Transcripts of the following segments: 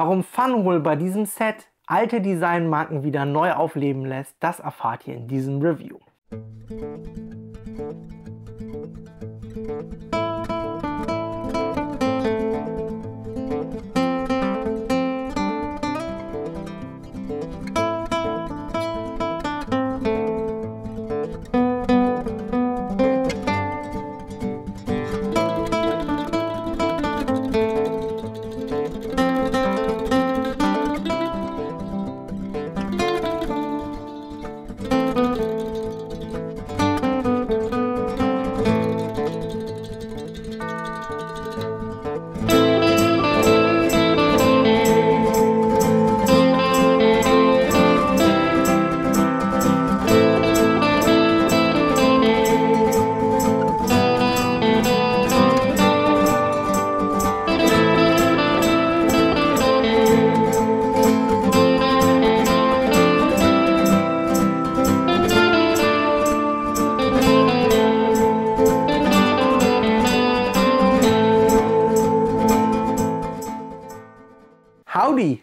Warum Funhole bei diesem Set alte Designmarken wieder neu aufleben lässt, das erfahrt ihr in diesem Review.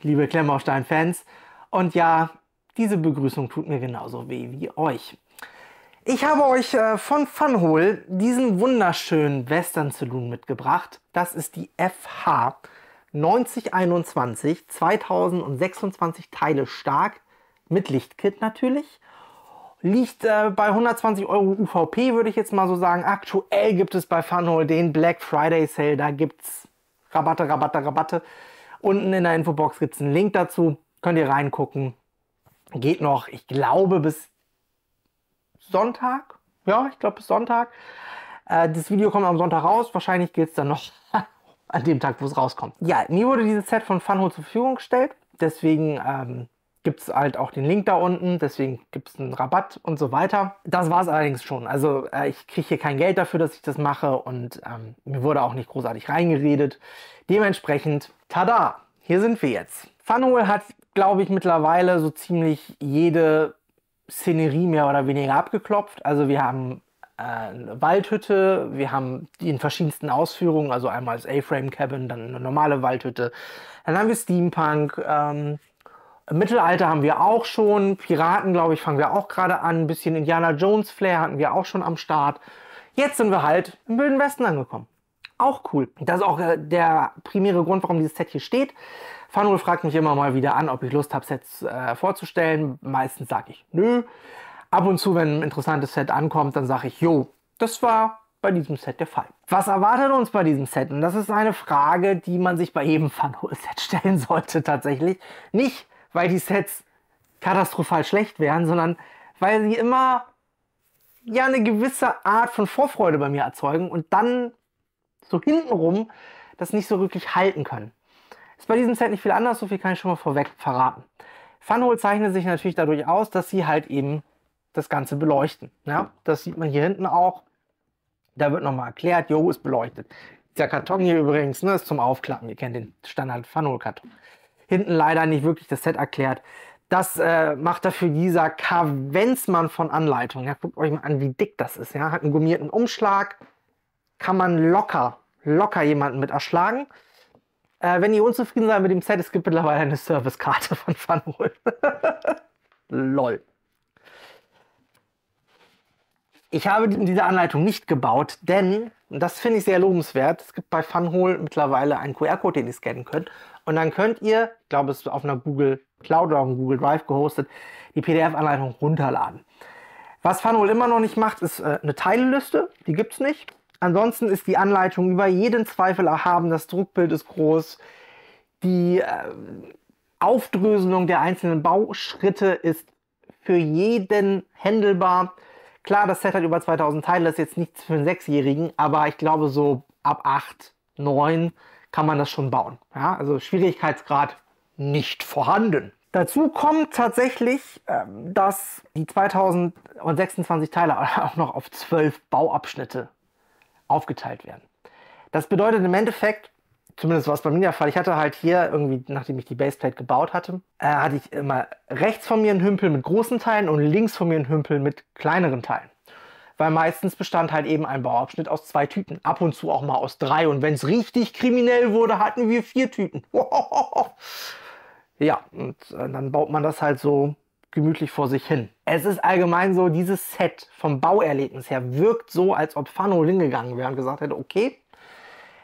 liebe klemmerstein fans Und ja, diese Begrüßung tut mir genauso weh wie euch. Ich habe euch äh, von Funhol diesen wunderschönen Western Saloon mitgebracht. Das ist die FH 9021, 2026 Teile stark, mit Lichtkit natürlich. Liegt äh, bei 120 Euro UVP, würde ich jetzt mal so sagen. Aktuell gibt es bei Funhole den Black Friday Sale, da gibt es Rabatte, Rabatte, Rabatte. Unten in der Infobox gibt es einen Link dazu. Könnt ihr reingucken. Geht noch, ich glaube, bis Sonntag. Ja, ich glaube bis Sonntag. Äh, das Video kommt am Sonntag raus. Wahrscheinlich geht es dann noch an dem Tag, wo es rauskommt. Ja, mir wurde dieses Set von Funho zur Verfügung gestellt. Deswegen ähm, gibt es halt auch den Link da unten, deswegen gibt es einen Rabatt und so weiter. Das war es allerdings schon. Also äh, ich kriege hier kein Geld dafür, dass ich das mache und ähm, mir wurde auch nicht großartig reingeredet. Dementsprechend, tada, hier sind wir jetzt. Funnel hat, glaube ich, mittlerweile so ziemlich jede Szenerie mehr oder weniger abgeklopft. Also wir haben äh, eine Waldhütte, wir haben die in verschiedensten Ausführungen, also einmal das A-Frame Cabin, dann eine normale Waldhütte, dann haben wir Steampunk, ähm, Mittelalter haben wir auch schon, Piraten, glaube ich, fangen wir auch gerade an, ein bisschen Indiana Jones Flair hatten wir auch schon am Start. Jetzt sind wir halt im Wilden Westen angekommen. Auch cool. Das ist auch äh, der primäre Grund, warum dieses Set hier steht. Fanul fragt mich immer mal wieder an, ob ich Lust habe, Sets äh, vorzustellen. Meistens sage ich nö. Ab und zu, wenn ein interessantes Set ankommt, dann sage ich, jo, das war bei diesem Set der Fall. Was erwartet uns bei diesem Set? Und das ist eine Frage, die man sich bei jedem Fanhole-Set stellen sollte tatsächlich. Nicht, weil die Sets katastrophal schlecht wären, sondern weil sie immer ja eine gewisse Art von Vorfreude bei mir erzeugen und dann so hintenrum das nicht so wirklich halten können. Ist bei diesem Set nicht viel anders, so viel kann ich schon mal vorweg verraten. Funhole zeichnet sich natürlich dadurch aus, dass sie halt eben das Ganze beleuchten. Ja, das sieht man hier hinten auch. Da wird nochmal erklärt, jo, ist beleuchtet. Der Karton hier übrigens ne, ist zum Aufklappen. Ihr kennt den Standard Funhole-Karton hinten leider nicht wirklich das Set erklärt. Das äh, macht dafür dieser Kavenzmann von Anleitung. Ja, guckt euch mal an, wie dick das ist. Ja? Hat einen gummierten Umschlag. Kann man locker, locker jemanden mit erschlagen. Äh, wenn ihr unzufrieden seid mit dem Set, es gibt mittlerweile eine Servicekarte von Funroll. Lol. Ich habe diese Anleitung nicht gebaut, denn, und das finde ich sehr lobenswert, es gibt bei Funhole mittlerweile einen QR-Code, den ihr scannen könnt. Und dann könnt ihr, ich glaube, es ist auf einer Google Cloud oder auf einem Google Drive gehostet, die PDF-Anleitung runterladen. Was Funnel immer noch nicht macht, ist äh, eine Teilliste. Die gibt es nicht. Ansonsten ist die Anleitung über jeden Zweifel erhaben. Das Druckbild ist groß. Die äh, Aufdröselung der einzelnen Bauschritte ist für jeden handelbar. Klar, das Set hat über 2000 Teile, das ist jetzt nichts für einen Sechsjährigen, aber ich glaube, so ab 8, 9 kann man das schon bauen. Ja, also Schwierigkeitsgrad nicht vorhanden. Dazu kommt tatsächlich, ähm, dass die 2026 Teile auch noch auf zwölf Bauabschnitte aufgeteilt werden. Das bedeutet im Endeffekt, zumindest war es bei mir der Fall, ich hatte halt hier irgendwie, nachdem ich die Baseplate gebaut hatte, äh, hatte ich immer rechts von mir einen Hümpel mit großen Teilen und links von mir einen Hümpel mit kleineren Teilen weil meistens bestand halt eben ein Bauabschnitt aus zwei Tüten, ab und zu auch mal aus drei. Und wenn es richtig kriminell wurde, hatten wir vier Tüten. ja, und äh, dann baut man das halt so gemütlich vor sich hin. Es ist allgemein so, dieses Set vom Bauerlebnis her wirkt so, als ob Fano hingegangen wäre und gesagt hätte, okay,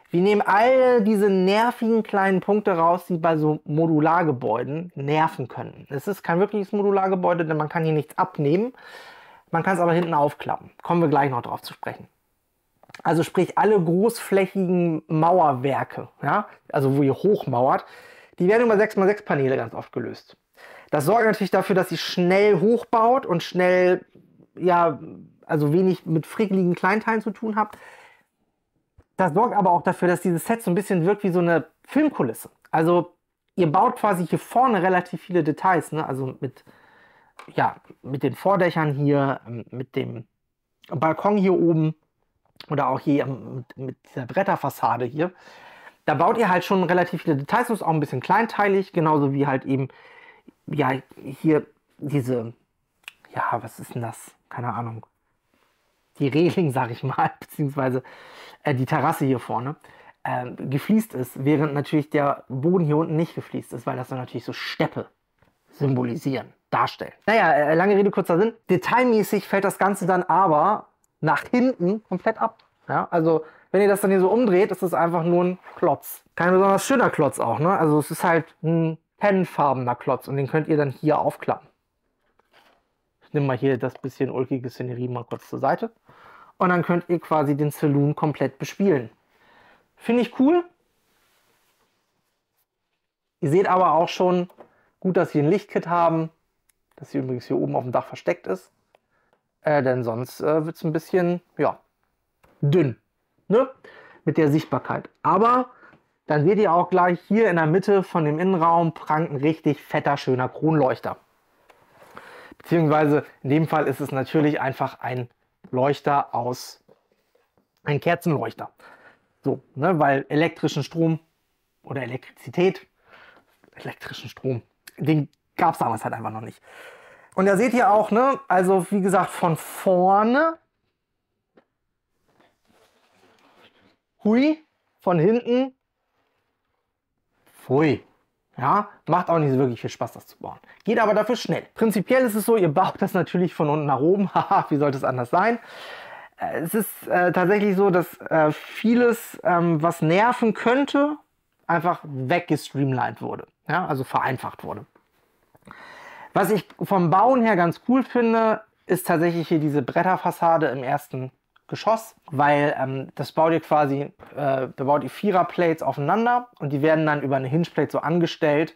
wir nehmen all diese nervigen kleinen Punkte raus, die bei so Modulargebäuden nerven können. Es ist kein wirkliches Modulargebäude, denn man kann hier nichts abnehmen. Man kann es aber hinten aufklappen. Kommen wir gleich noch drauf zu sprechen. Also sprich, alle großflächigen Mauerwerke, ja, also wo ihr hochmauert, die werden über 6x6 Paneele ganz oft gelöst. Das sorgt natürlich dafür, dass sie schnell hochbaut und schnell, ja, also wenig mit frickeligen Kleinteilen zu tun habt. Das sorgt aber auch dafür, dass dieses Set so ein bisschen wirkt wie so eine Filmkulisse. Also ihr baut quasi hier vorne relativ viele Details, ne? also mit ja, mit den Vordächern hier, ähm, mit dem Balkon hier oben oder auch hier ähm, mit, mit dieser Bretterfassade hier. Da baut ihr halt schon relativ viele Details, das ist auch ein bisschen kleinteilig, genauso wie halt eben, ja, hier diese, ja, was ist denn das? Keine Ahnung. Die Reling, sag ich mal, beziehungsweise äh, die Terrasse hier vorne, äh, gefliest ist, während natürlich der Boden hier unten nicht gefliest ist, weil das dann natürlich so Steppe symbolisieren darstellen. Naja, äh, lange Rede, kurzer Sinn. Detailmäßig fällt das Ganze dann aber nach hinten komplett ab. Ja, also wenn ihr das dann hier so umdreht, ist es einfach nur ein Klotz. Kein besonders schöner Klotz auch, ne? Also es ist halt ein pennfarbener Klotz und den könnt ihr dann hier aufklappen. Ich nehme mal hier das bisschen ulkige Szenerie mal kurz zur Seite. Und dann könnt ihr quasi den Saloon komplett bespielen. Finde ich cool. Ihr seht aber auch schon, gut, dass wir ein Lichtkit haben dass sie übrigens hier oben auf dem Dach versteckt ist. Äh, denn sonst äh, wird es ein bisschen, ja, dünn. Ne? Mit der Sichtbarkeit. Aber dann seht ihr auch gleich hier in der Mitte von dem Innenraum prangt ein richtig fetter, schöner Kronleuchter. Beziehungsweise in dem Fall ist es natürlich einfach ein Leuchter aus, ein Kerzenleuchter. So, ne, weil elektrischen Strom oder Elektrizität, elektrischen Strom, den Gab es damals halt einfach noch nicht. Und da seht ihr auch, ne, also wie gesagt, von vorne. Hui, von hinten. Pfui. Ja, macht auch nicht so wirklich viel Spaß, das zu bauen. Geht aber dafür schnell. Prinzipiell ist es so, ihr baut das natürlich von unten nach oben. Haha, wie sollte es anders sein? Äh, es ist äh, tatsächlich so, dass äh, vieles, ähm, was nerven könnte, einfach weggestreamlined wurde. Ja, also vereinfacht wurde. Was ich vom Bauen her ganz cool finde, ist tatsächlich hier diese Bretterfassade im ersten Geschoss, weil ähm, das baut ihr quasi, äh, da baut ihr Vierer-Plates aufeinander und die werden dann über eine Hinge-Plate so angestellt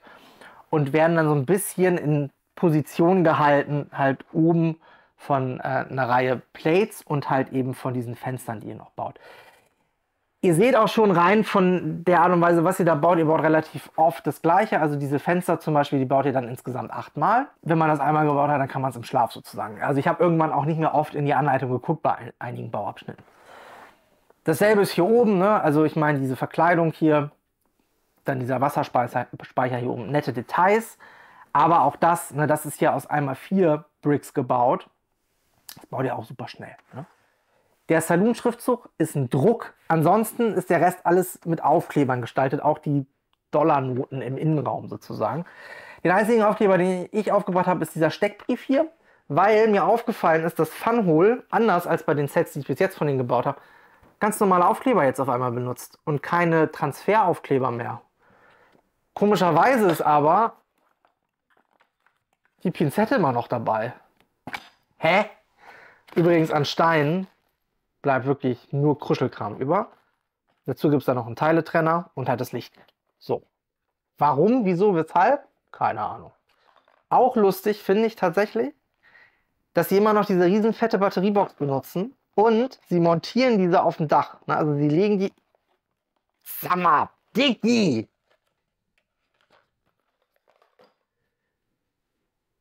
und werden dann so ein bisschen in Position gehalten, halt oben von äh, einer Reihe Plates und halt eben von diesen Fenstern, die ihr noch baut. Ihr seht auch schon rein von der Art und Weise, was ihr da baut. Ihr baut relativ oft das Gleiche. Also diese Fenster zum Beispiel, die baut ihr dann insgesamt achtmal. Wenn man das einmal gebaut hat, dann kann man es im Schlaf sozusagen. Also ich habe irgendwann auch nicht mehr oft in die Anleitung geguckt bei einigen Bauabschnitten. Dasselbe ist hier oben. Ne? Also ich meine, diese Verkleidung hier, dann dieser Wasserspeicher hier oben. Nette Details. Aber auch das, ne, das ist hier aus einmal vier Bricks gebaut. Das baut ihr auch super schnell. Ne? Der Saloon-Schriftzug ist ein Druck. Ansonsten ist der Rest alles mit Aufklebern gestaltet, auch die Dollarnoten im Innenraum sozusagen. Den einzigen Aufkleber, den ich aufgebracht habe, ist dieser Steckbrief hier, weil mir aufgefallen ist, dass Funhole, anders als bei den Sets, die ich bis jetzt von denen gebaut habe, ganz normale Aufkleber jetzt auf einmal benutzt und keine Transferaufkleber mehr. Komischerweise ist aber die Pinzette immer noch dabei. Hä? Übrigens an Steinen bleibt wirklich nur Kruschelkram über. Dazu gibt es dann noch einen Teiletrenner und halt das Licht. So. Warum, wieso, weshalb? Keine Ahnung. Auch lustig finde ich tatsächlich, dass sie immer noch diese riesen fette Batteriebox benutzen und sie montieren diese auf dem Dach. Also sie legen die. Sag mal, Dicky!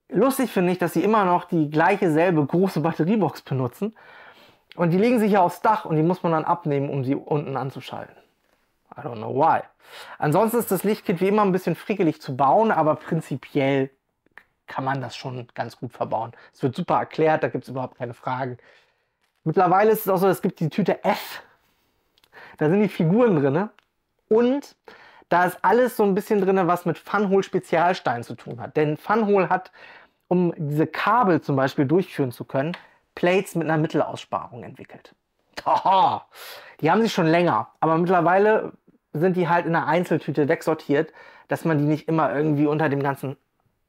Lustig finde ich, dass sie immer noch die gleiche selbe große Batteriebox benutzen und die legen sich ja aufs Dach und die muss man dann abnehmen, um sie unten anzuschalten. I don't know why. Ansonsten ist das Lichtkit wie immer ein bisschen frickelig zu bauen, aber prinzipiell kann man das schon ganz gut verbauen. Es wird super erklärt, da gibt es überhaupt keine Fragen. Mittlerweile ist es auch so, es gibt die Tüte F. Da sind die Figuren drin. Und da ist alles so ein bisschen drin, was mit funhole Spezialstein zu tun hat. Denn Funhole hat, um diese Kabel zum Beispiel durchführen zu können, Plates mit einer Mittelaussparung entwickelt. die haben sie schon länger, aber mittlerweile sind die halt in einer Einzeltüte wegsortiert, dass man die nicht immer irgendwie unter dem ganzen,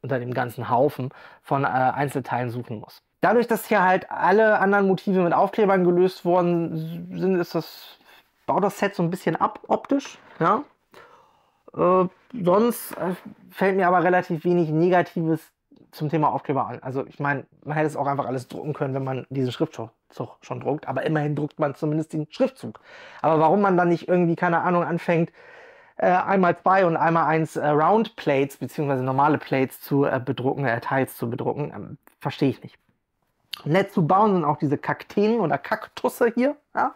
unter dem ganzen Haufen von äh, Einzelteilen suchen muss. Dadurch, dass hier halt alle anderen Motive mit Aufklebern gelöst worden sind, ist das, baut das Set so ein bisschen ab optisch. Ja? Äh, sonst äh, fällt mir aber relativ wenig Negatives zum Thema Aufkleber an. Also ich meine, man hätte es auch einfach alles drucken können, wenn man diesen Schriftzug schon druckt. Aber immerhin druckt man zumindest den Schriftzug. Aber warum man dann nicht irgendwie, keine Ahnung, anfängt, äh, einmal zwei und einmal eins äh, Round Plates bzw. normale Plates zu äh, bedrucken, äh, Teils zu bedrucken, ähm, verstehe ich nicht. Nett zu bauen sind auch diese Kakteen oder Kaktusse hier. Ja?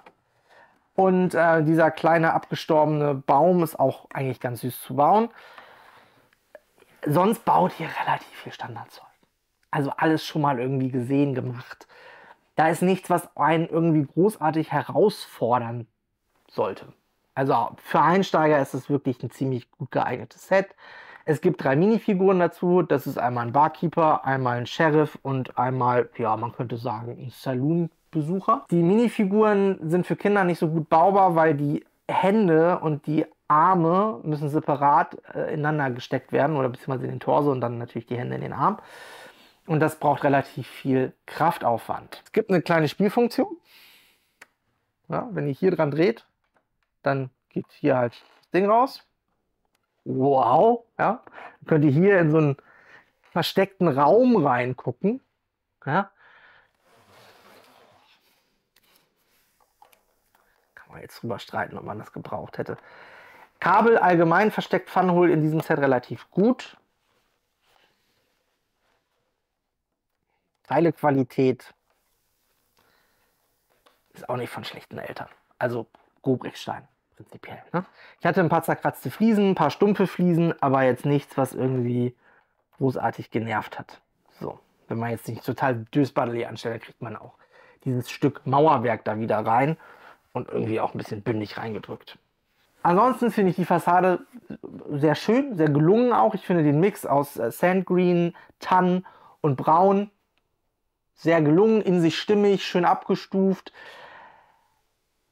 Und äh, dieser kleine abgestorbene Baum ist auch eigentlich ganz süß zu bauen sonst baut ihr relativ viel Standardzeug. Also alles schon mal irgendwie gesehen, gemacht. Da ist nichts, was einen irgendwie großartig herausfordern sollte. Also für Einsteiger ist es wirklich ein ziemlich gut geeignetes Set. Es gibt drei Minifiguren dazu. Das ist einmal ein Barkeeper, einmal ein Sheriff und einmal, ja, man könnte sagen, ein Saloon-Besucher. Die Minifiguren sind für Kinder nicht so gut baubar, weil die Hände und die Arme müssen separat äh, ineinander gesteckt werden oder beziehungsweise in den Torso und dann natürlich die Hände in den Arm. Und das braucht relativ viel Kraftaufwand. Es gibt eine kleine Spielfunktion. Ja, wenn ihr hier dran dreht, dann geht hier halt das Ding raus. Wow, ja. Dann könnt ihr hier in so einen versteckten Raum reingucken. Ja. Kann man jetzt drüber streiten, ob man das gebraucht hätte. Kabel allgemein versteckt Funhole in diesem Set relativ gut. Teilequalität ist auch nicht von schlechten Eltern. Also Rubrikstein prinzipiell. Ne? Ich hatte ein paar zerkratzte Fliesen, ein paar stumpfe Fliesen, aber jetzt nichts, was irgendwie großartig genervt hat. So, wenn man jetzt nicht total Dösbaddeli anstellt, kriegt man auch dieses Stück Mauerwerk da wieder rein und irgendwie auch ein bisschen bündig reingedrückt. Ansonsten finde ich die Fassade sehr schön, sehr gelungen auch. Ich finde den Mix aus äh, Sandgreen, Tan und Braun sehr gelungen, in sich stimmig, schön abgestuft.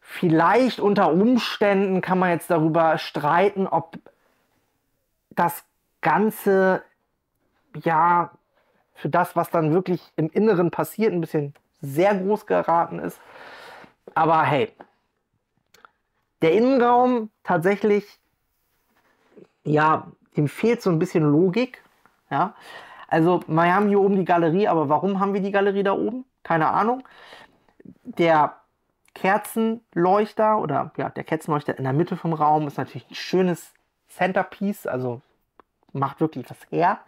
Vielleicht unter Umständen kann man jetzt darüber streiten, ob das Ganze ja für das, was dann wirklich im Inneren passiert, ein bisschen sehr groß geraten ist. Aber hey, der Innenraum tatsächlich, ja, dem fehlt so ein bisschen Logik. Ja, also wir haben hier oben die Galerie, aber warum haben wir die Galerie da oben? Keine Ahnung. Der Kerzenleuchter oder ja, der Kerzenleuchter in der Mitte vom Raum ist natürlich ein schönes Centerpiece, also macht wirklich was her.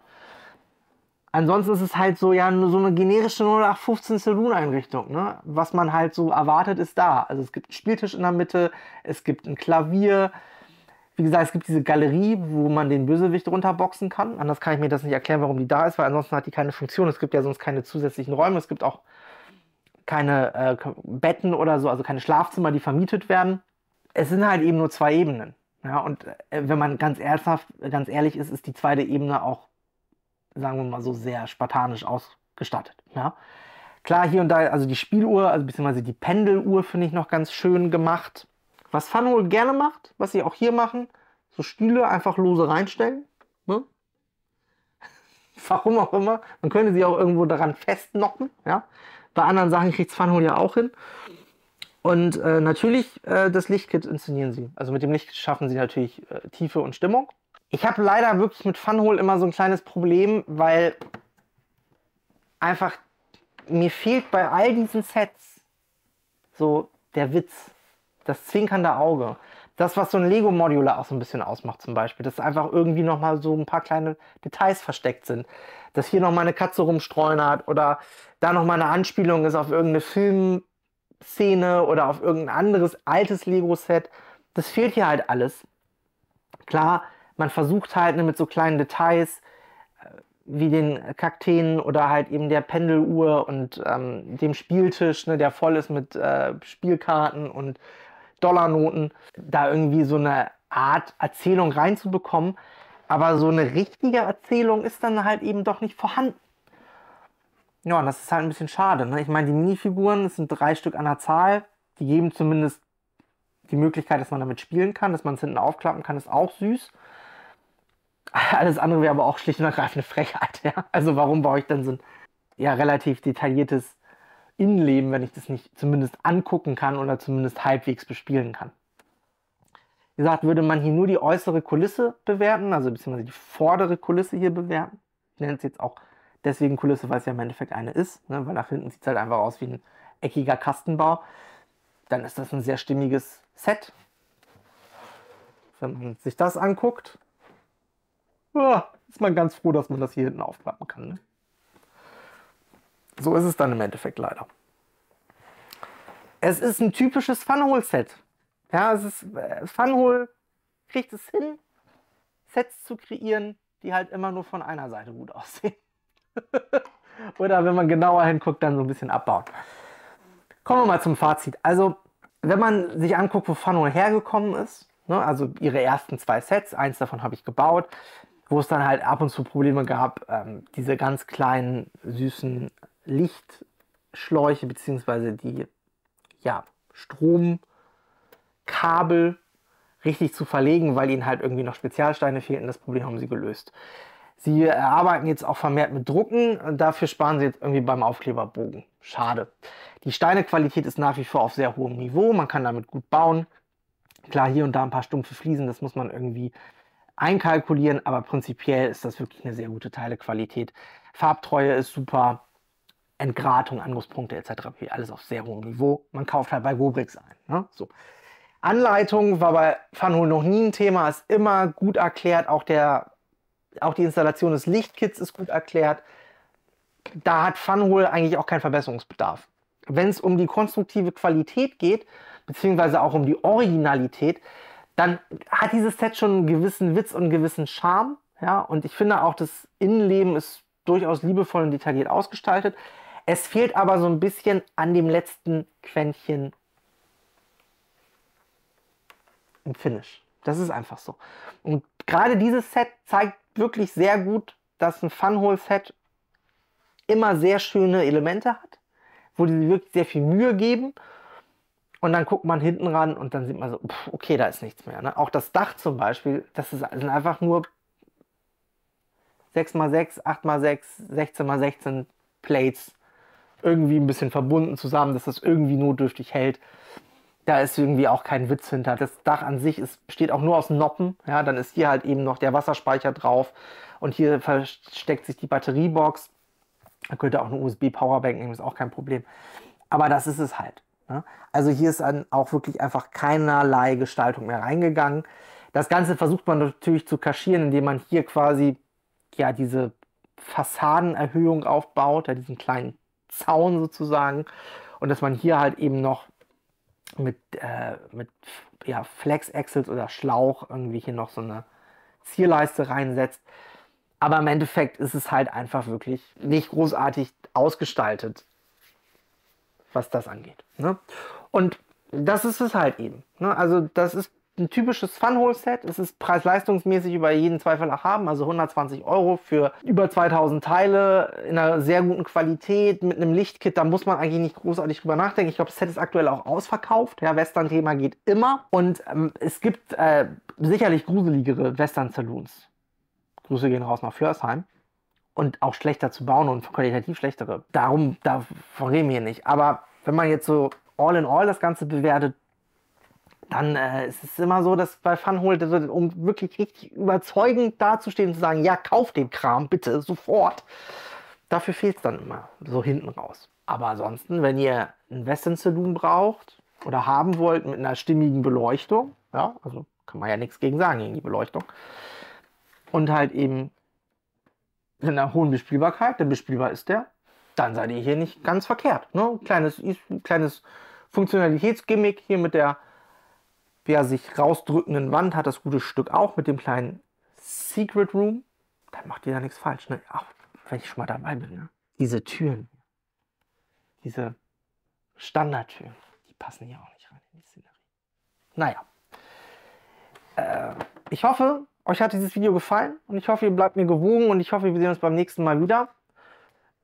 Ansonsten ist es halt so, ja, so eine generische 0815 Saloon-Einrichtung, ne? Was man halt so erwartet, ist da. Also es gibt einen Spieltisch in der Mitte, es gibt ein Klavier. Wie gesagt, es gibt diese Galerie, wo man den Bösewicht runterboxen kann. Anders kann ich mir das nicht erklären, warum die da ist, weil ansonsten hat die keine Funktion. Es gibt ja sonst keine zusätzlichen Räume. Es gibt auch keine äh, Betten oder so, also keine Schlafzimmer, die vermietet werden. Es sind halt eben nur zwei Ebenen. Ja, und äh, wenn man ganz ernsthaft, ganz ehrlich ist, ist die zweite Ebene auch sagen wir mal so, sehr spartanisch ausgestattet. Ja? Klar, hier und da, also die Spieluhr, also beziehungsweise die Pendeluhr finde ich noch ganz schön gemacht. Was Funhole gerne macht, was sie auch hier machen, so Stühle einfach lose reinstellen. Ne? Warum auch immer. Man könnte sie auch irgendwo daran festnocken. Ja? Bei anderen Sachen kriegt Funhole ja auch hin. Und äh, natürlich, äh, das Lichtkit inszenieren sie. Also mit dem Licht schaffen sie natürlich äh, Tiefe und Stimmung. Ich habe leider wirklich mit Funhole immer so ein kleines Problem, weil einfach mir fehlt bei all diesen Sets so der Witz, das zwinkernde Auge. Das, was so ein Lego-Modular auch so ein bisschen ausmacht, zum Beispiel, dass einfach irgendwie nochmal so ein paar kleine Details versteckt sind. Dass hier nochmal eine Katze rumstreuen hat oder da nochmal eine Anspielung ist auf irgendeine Filmszene oder auf irgendein anderes altes Lego-Set. Das fehlt hier halt alles. Klar, man versucht halt ne, mit so kleinen Details äh, wie den Kakteen oder halt eben der Pendeluhr und ähm, dem Spieltisch, ne, der voll ist mit äh, Spielkarten und Dollarnoten, da irgendwie so eine Art Erzählung reinzubekommen. Aber so eine richtige Erzählung ist dann halt eben doch nicht vorhanden. Ja, und das ist halt ein bisschen schade. Ne? Ich meine, die Minifiguren, das sind drei Stück an der Zahl, die geben zumindest die Möglichkeit, dass man damit spielen kann, dass man es hinten aufklappen kann, ist auch süß. Alles andere wäre aber auch schlicht und ergreifend eine Frechheit. Ja? Also warum baue ich dann so ein ja, relativ detailliertes Innenleben, wenn ich das nicht zumindest angucken kann oder zumindest halbwegs bespielen kann? Wie gesagt, würde man hier nur die äußere Kulisse bewerten, also beziehungsweise die vordere Kulisse hier bewerten. Ich nenne es jetzt auch deswegen Kulisse, weil es ja im Endeffekt eine ist, ne? weil nach hinten sieht es halt einfach aus wie ein eckiger Kastenbau. Dann ist das ein sehr stimmiges Set. Wenn man sich das anguckt, oh, ist man ganz froh, dass man das hier hinten aufklappen kann. Ne? So ist es dann im Endeffekt leider. Es ist ein typisches Funhole-Set. Ja, es ist, äh, Funhole kriegt es hin, Sets zu kreieren, die halt immer nur von einer Seite gut aussehen. Oder wenn man genauer hinguckt, dann so ein bisschen abbaut. Kommen wir mal zum Fazit. Also, wenn man sich anguckt, wo Funhole hergekommen ist, ne, also ihre ersten zwei Sets, eins davon habe ich gebaut, wo es dann halt ab und zu Probleme gab, ähm, diese ganz kleinen, süßen Lichtschläuche, beziehungsweise die ja, Stromkabel richtig zu verlegen, weil ihnen halt irgendwie noch Spezialsteine fehlten. Das Problem haben sie gelöst. Sie arbeiten jetzt auch vermehrt mit Drucken, dafür sparen sie jetzt irgendwie beim Aufkleberbogen. Schade. Die Steinequalität ist nach wie vor auf sehr hohem Niveau, man kann damit gut bauen. Klar, hier und da ein paar stumpfe Fliesen, das muss man irgendwie einkalkulieren, aber prinzipiell ist das wirklich eine sehr gute Teilequalität. Farbtreue ist super, Entgratung, Angriffspunkte etc. Alles auf sehr hohem Niveau. Man kauft halt bei Gobrix ein. Ne? So. Anleitung war bei Funhole noch nie ein Thema, ist immer gut erklärt. Auch, der, auch die Installation des Lichtkits ist gut erklärt. Da hat Funhole eigentlich auch keinen Verbesserungsbedarf. Wenn es um die konstruktive Qualität geht, beziehungsweise auch um die Originalität, dann hat dieses Set schon einen gewissen Witz und einen gewissen Charme. Ja, und ich finde auch, das Innenleben ist durchaus liebevoll und detailliert ausgestaltet. Es fehlt aber so ein bisschen an dem letzten Quäntchen im Finish. Das ist einfach so. Und gerade dieses Set zeigt wirklich sehr gut, dass ein Funhole-Set immer sehr schöne Elemente hat, wo die wirklich sehr viel Mühe geben und dann guckt man hinten ran und dann sieht man so, pff, okay, da ist nichts mehr. Ne? Auch das Dach zum Beispiel, das ist, sind einfach nur 6x6, 8x6, 16x16 Plates irgendwie ein bisschen verbunden zusammen, dass das irgendwie notdürftig hält. Da ist irgendwie auch kein Witz hinter. Das Dach an sich ist, besteht auch nur aus Noppen. Ja, dann ist hier halt eben noch der Wasserspeicher drauf und hier versteckt sich die Batteriebox. Da könnte auch eine USB-Powerbank nehmen, ist auch kein Problem. Aber das ist es halt. Ne? Also hier ist dann auch wirklich einfach keinerlei Gestaltung mehr reingegangen. Das Ganze versucht man natürlich zu kaschieren, indem man hier quasi ja diese Fassadenerhöhung aufbaut, ja, diesen kleinen Zaun sozusagen. Und dass man hier halt eben noch mit, äh, mit ja, Flex-Axles oder Schlauch irgendwie hier noch so eine Zierleiste reinsetzt. Aber im Endeffekt ist es halt einfach wirklich nicht großartig ausgestaltet was das angeht. Ne? Und das ist es halt eben. Ne? Also das ist ein typisches Funhole-Set. Es ist preis-leistungsmäßig über jeden Zweifel nach haben. also 120 Euro für über 2000 Teile in einer sehr guten Qualität mit einem Lichtkit. Da muss man eigentlich nicht großartig drüber nachdenken. Ich glaube, das Set ist aktuell auch ausverkauft. Ja, Western-Thema geht immer. Und ähm, es gibt äh, sicherlich gruseligere Western-Saloons. Grüße gehen raus nach Flörsheim und auch schlechter zu bauen und qualitativ schlechtere. Darum, davon reden wir hier nicht. Aber wenn man jetzt so all in all das Ganze bewertet, dann äh, ist es immer so, dass bei Funhold, also, um wirklich richtig überzeugend dazustehen und zu sagen, ja, kauf den Kram bitte sofort, dafür fehlt es dann immer so hinten raus. Aber ansonsten, wenn ihr ein Western Saloon braucht oder haben wollt mit einer stimmigen Beleuchtung, ja, also kann man ja nichts gegen sagen, gegen die Beleuchtung, und halt eben in einer hohen Bespielbarkeit, denn bespielbar ist der, dann seid ihr hier nicht ganz verkehrt. Ne? Kleines, kleines Funktionalitätsgimmick hier mit der wer sich rausdrückenden Wand hat das gute Stück auch mit dem kleinen Secret Room. Dann macht ihr da nichts falsch. Ne? Ach, wenn ich schon mal dabei bin. Ne? Diese Türen, diese Standardtüren, die passen hier auch nicht rein in die Szenerie. Naja. Äh, ich hoffe, euch hat dieses Video gefallen und ich hoffe, ihr bleibt mir gewogen und ich hoffe, wir sehen uns beim nächsten Mal wieder.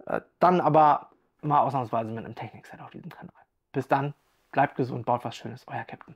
Äh, dann aber mal ausnahmsweise mit einem Technikset auf diesem Kanal. Bis dann, bleibt gesund, baut was Schönes, euer Captain.